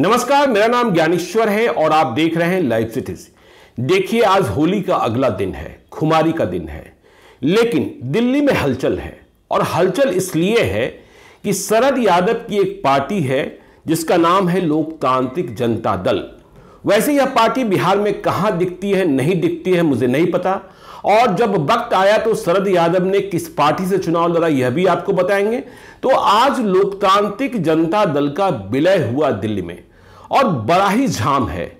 नमस्कार मेरा नाम ज्ञानेश्वर है और आप देख रहे हैं लाइव सिटीज देखिए आज होली का अगला दिन है खुमारी का दिन है लेकिन दिल्ली में हलचल है और हलचल इसलिए है कि शरद यादव की एक पार्टी है जिसका नाम है लोकतांत्रिक जनता दल वैसे यह पार्टी बिहार में कहां दिखती है नहीं दिखती है मुझे नहीं पता और जब वक्त आया तो शरद यादव ने किस पार्टी से चुनाव लड़ा यह भी आपको बताएंगे तो आज लोकतांत्रिक जनता दल का विलय हुआ दिल्ली में और बड़ा ही झाम है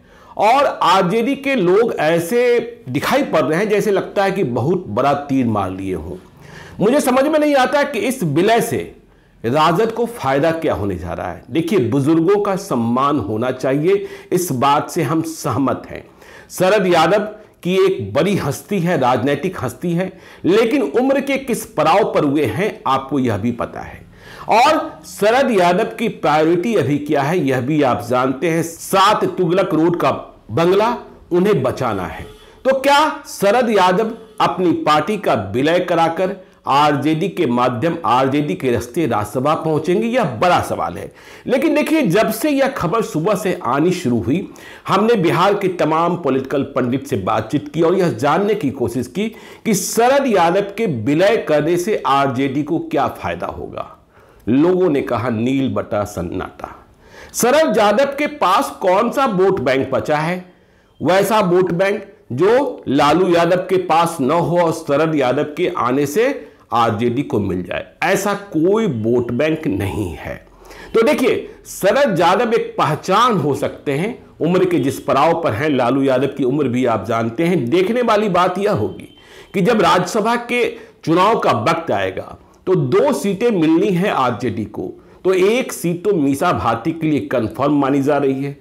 और आरजेडी के लोग ऐसे दिखाई पड़ रहे हैं जैसे लगता है कि बहुत बड़ा तीर मार लिए हों मुझे समझ में नहीं आता कि इस विलय से राजद को फायदा क्या होने जा रहा है देखिए बुजुर्गों का सम्मान होना चाहिए इस बात से हम सहमत हैं शरद यादव कि एक बड़ी हस्ती है राजनीतिक हस्ती है लेकिन उम्र के किस पड़ाव पर हुए हैं आपको यह भी पता है और शरद यादव की प्रायोरिटी अभी क्या है यह भी आप जानते हैं सात तुगलक रोड का बंगला उन्हें बचाना है तो क्या शरद यादव अपनी पार्टी का विलय कराकर आरजेडी के माध्यम आरजेडी के रास्ते राज्यसभा पहुंचेंगे यह बड़ा सवाल है लेकिन देखिए जब से यह खबर सुबह से आनी शुरू हुई हमने बिहार के तमाम पॉलिटिकल पंडित से बातचीत की और यह जानने की कोशिश की कि शरद यादव के विलय करने से आरजेडी को क्या फायदा होगा लोगों ने कहा नील बटा सन्नाटा शरद यादव के पास कौन सा वोट बैंक बचा है वैसा वोट बैंक जो लालू यादव के पास न हो और शरद यादव के आने से आरजेडी को मिल जाए ऐसा कोई वोट बैंक नहीं है तो देखिए शरद यादव एक पहचान हो सकते हैं उम्र के जिस पड़ाव पर हैं लालू यादव की उम्र भी आप जानते हैं देखने वाली बात यह होगी कि जब राज्यसभा के चुनाव का वक्त आएगा तो दो सीटें मिलनी है आरजेडी को तो एक सीट तो मीसा भारती के लिए कंफर्म मानी जा रही है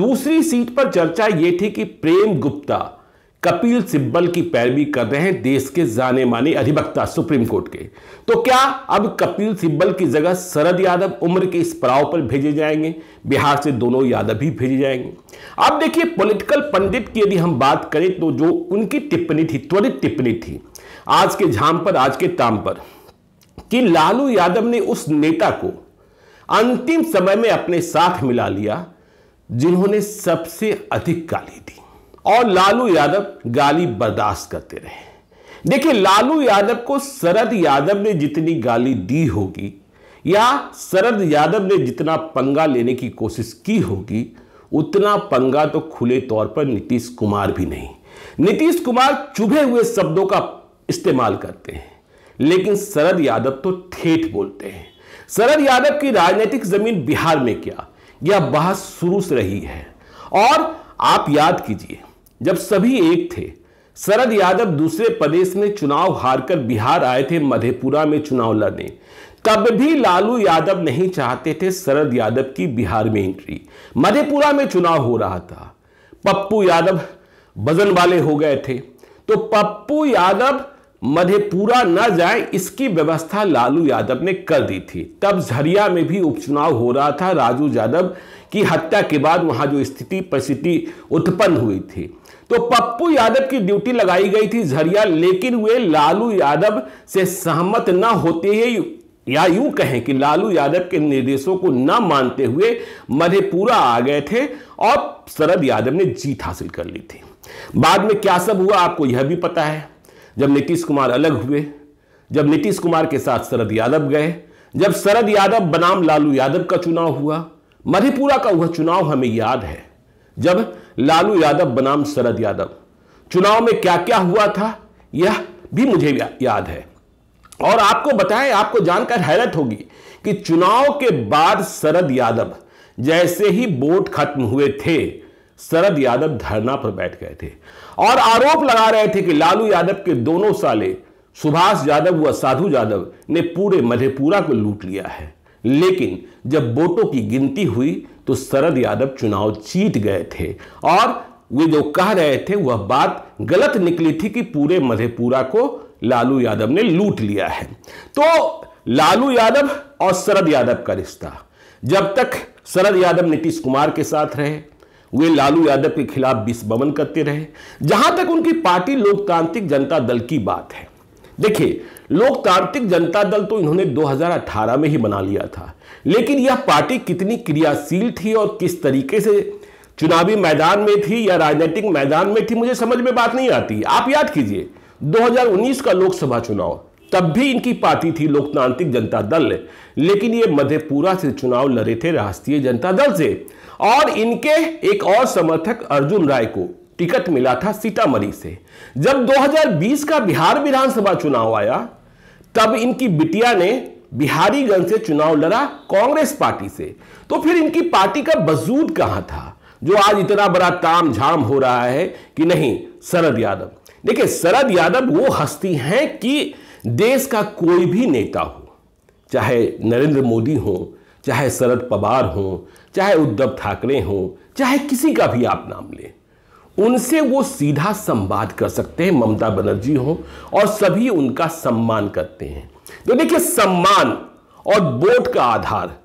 दूसरी सीट पर चर्चा यह थी कि प्रेम गुप्ता कपिल सिब्बल की पैरवी कर रहे हैं देश के जाने माने अधिवक्ता सुप्रीम कोर्ट के तो क्या अब कपिल सिब्बल की जगह शरद यादव उम्र के इस पड़ाव पर भेजे जाएंगे बिहार से दोनों यादव भी भेजे जाएंगे अब देखिए पॉलिटिकल पंडित की यदि हम बात करें तो जो उनकी टिप्पणी थी त्वरित टिप्पणी थी आज के झाम पर आज के ताम पर कि लालू यादव ने उस नेता को अंतिम समय में अपने साथ मिला लिया जिन्होंने सबसे अधिक गाली दी और लालू यादव गाली बर्दाश्त करते रहे देखिए लालू यादव को शरद यादव ने जितनी गाली दी होगी या शरद यादव ने जितना पंगा लेने की कोशिश की होगी उतना पंगा तो खुले तौर पर नीतीश कुमार भी नहीं नीतीश कुमार चुभे हुए शब्दों का इस्तेमाल करते हैं लेकिन शरद यादव तो ठेठ बोलते हैं शरद यादव की राजनीतिक जमीन बिहार में क्या यह बहस शुरू से रही है और आप याद कीजिए जब सभी एक थे शरद यादव दूसरे प्रदेश में चुनाव हारकर बिहार आए थे मधेपुरा में चुनाव लड़ने तब भी लालू यादव नहीं चाहते थे शरद यादव की बिहार में एंट्री मधेपुरा में चुनाव हो रहा था पप्पू यादव वजन वाले हो गए थे तो पप्पू यादव मधेपुरा न जाए इसकी व्यवस्था लालू यादव ने कर दी थी तब झरिया में भी उपचुनाव हो रहा था राजू यादव की हत्या के बाद वहां जो स्थिति परिस्थिति उत्पन्न हुई थी तो पप्पू यादव की ड्यूटी लगाई गई थी झरिया लेकिन वे लालू यादव से सहमत न होते ही या यूं कहें कि लालू यादव के निर्देशों को न मानते हुए मधेपुरा आ गए थे और शरद यादव ने जीत हासिल कर ली थी बाद में क्या सब हुआ आपको यह भी पता है जब नीतीश कुमार अलग हुए जब नीतीश कुमार के साथ शरद यादव गए जब शरद यादव बनाम लालू यादव का चुनाव हुआ मधेपुरा का वह चुनाव हमें याद है जब लालू यादव बनाम शरद यादव चुनाव में क्या क्या हुआ था यह भी मुझे याद है और आपको बताएं आपको जानकर हैरत होगी कि चुनाव के बाद शरद यादव जैसे ही वोट खत्म हुए थे शरद यादव धरना पर बैठ गए थे और आरोप लगा रहे थे कि लालू यादव के दोनों साले सुभाष यादव व साधु यादव ने पूरे मधेपुरा को लूट लिया है लेकिन जब वोटों की गिनती हुई तो शरद यादव चुनाव जीत गए थे और वे जो कह रहे थे वह बात गलत निकली थी कि पूरे मधेपुरा को लालू यादव ने लूट लिया है तो लालू यादव और शरद यादव का रिश्ता जब तक शरद यादव नीतीश कुमार के साथ रहे वे लालू यादव के खिलाफ विस्बमन करते रहे जहां तक उनकी पार्टी लोकतांत्रिक जनता दल की बात है देखिए लोकतांत्रिक जनता दल तो इन्होंने 2018 में ही बना लिया था लेकिन यह पार्टी कितनी क्रियाशील थी और किस तरीके से चुनावी मैदान में थी या राजनीतिक मैदान में थी मुझे समझ में बात नहीं आती आप याद कीजिए 2019 का लोकसभा चुनाव तब भी इनकी पार्टी थी लोकतांत्रिक जनता दल लेकिन ये मधेपुरा से चुनाव लड़े थे राष्ट्रीय जनता दल से और इनके एक और समर्थक अर्जुन राय को टिकट मिला था सीतामढ़ी से जब 2020 का बिहार विधानसभा चुनाव आया तब इनकी बिटिया ने बिहारीगंज से चुनाव लड़ा कांग्रेस पार्टी से तो फिर इनकी पार्टी का वजूद कहां था जो आज इतना बड़ा ताम झाम हो रहा है कि नहीं शरद यादव देखिए शरद यादव वो हस्ती हैं कि देश का कोई भी नेता हो चाहे नरेंद्र मोदी हो चाहे शरद पवार हो चाहे उद्धव ठाकरे हो चाहे किसी का भी आप नाम लें उनसे वो सीधा संवाद कर सकते हैं ममता बनर्जी हो और सभी उनका सम्मान करते हैं तो देखिए सम्मान और वोट का आधार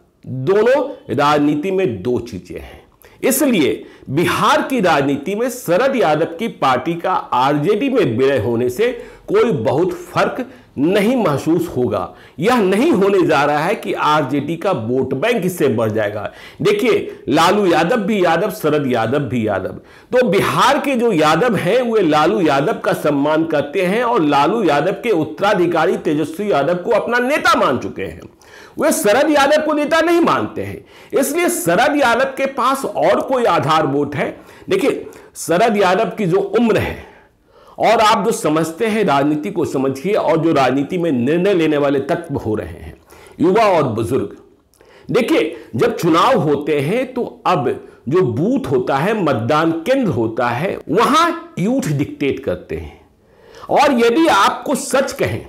दोनों राजनीति में दो चीजें हैं इसलिए बिहार की राजनीति में शरद यादव की पार्टी का आरजेडी में विलय होने से कोई बहुत फर्क नहीं महसूस होगा यह नहीं होने जा रहा है कि आरजेडी का वोट बैंक इससे बढ़ जाएगा देखिए लालू यादव भी यादव शरद यादव भी यादव तो बिहार के जो यादव हैं वे लालू यादव का सम्मान करते हैं और लालू यादव के उत्तराधिकारी तेजस्वी यादव को अपना नेता मान चुके हैं वे शरद यादव को नेता नहीं मानते हैं इसलिए शरद यादव के पास और कोई आधार वोट है देखिए शरद यादव की जो उम्र है और आप जो समझते हैं राजनीति को समझिए और जो राजनीति में निर्णय लेने वाले तत्व हो रहे हैं युवा और बुजुर्ग देखिए जब चुनाव होते हैं तो अब जो बूथ होता है मतदान केंद्र होता है वहां यूथ डिक्टेट करते हैं और यदि आपको सच कहें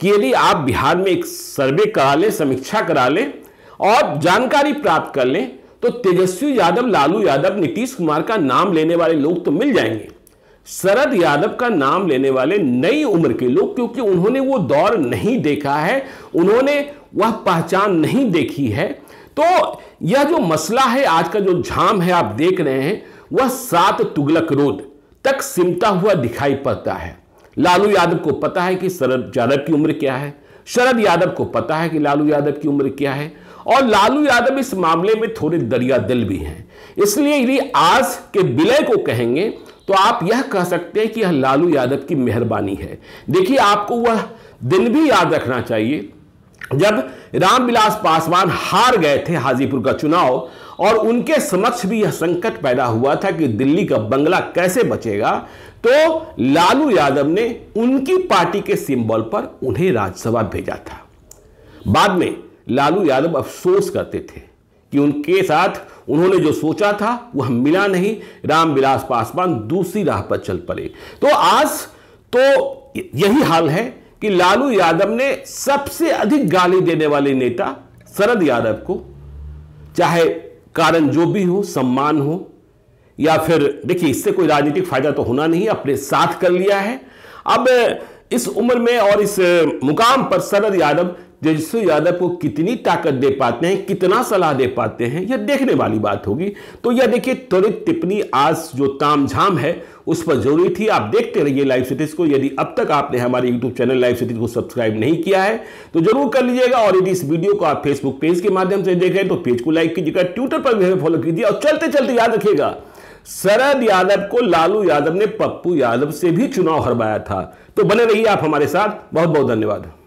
कि यदि आप बिहार में एक सर्वे करा लें समीक्षा करा लें और जानकारी प्राप्त कर लें तो तेजस्वी यादव लालू यादव नीतीश कुमार का नाम लेने वाले लोग तो मिल जाएंगे शरद यादव का नाम लेने वाले नई उम्र के लोग क्योंकि उन्होंने वो दौर नहीं देखा है उन्होंने वह पहचान नहीं देखी है तो यह जो मसला है आज का जो झाम है आप देख रहे हैं वह सात तुगलक रोड तक सिमटा हुआ दिखाई पड़ता है लालू यादव को पता है कि शरद यादव की उम्र क्या है शरद यादव को पता है कि लालू यादव की उम्र क्या है और लालू यादव इस मामले में थोड़े दरिया दिल भी हैं इसलिए यदि आज के विलय को कहेंगे तो आप यह कह सकते हैं कि यह लालू यादव की मेहरबानी है देखिए आपको वह दिन भी याद रखना चाहिए जब रामविलास पासवान हार गए थे हाजीपुर का चुनाव और उनके समक्ष भी यह संकट पैदा हुआ था कि दिल्ली का बंगला कैसे बचेगा तो लालू यादव ने उनकी पार्टी के सिंबल पर उन्हें राज्यसभा भेजा था बाद में लालू यादव अफसोस करते थे कि उनके साथ उन्होंने जो सोचा था वह मिला नहीं रामविलास पासवान दूसरी राह पर चल पड़े तो आज तो यही हाल है कि लालू यादव ने सबसे अधिक गाली देने वाले नेता शरद यादव को चाहे कारण जो भी हो सम्मान हो या फिर देखिए इससे कोई राजनीतिक फायदा तो होना नहीं अपने साथ कर लिया है अब इस उम्र में और इस मुकाम पर शरद यादव तेजस्वी यादव को कितनी ताकत दे पाते हैं कितना सलाह दे पाते हैं यह देखने वाली बात होगी तो यह देखिए त्वरित टिप्पणी आज जो तामझाम है उस पर जरूरी थी आप देखते रहिए लाइव सिटीज को यदि अब तक आपने हमारे यूट्यूब चैनल लाइव सिटीज को सब्सक्राइब नहीं किया है तो जरूर कर लीजिएगा और यदि इस वीडियो को आप फेसबुक पेज के माध्यम से देख तो पेज को लाइक कीजिएगा ट्विटर पर भी हमें फॉलो कीजिए और चलते चलते याद रखिएगा शरद यादव को लालू यादव ने पप्पू यादव से भी चुनाव हरवाया था तो बने रहिए आप हमारे साथ बहुत बहुत धन्यवाद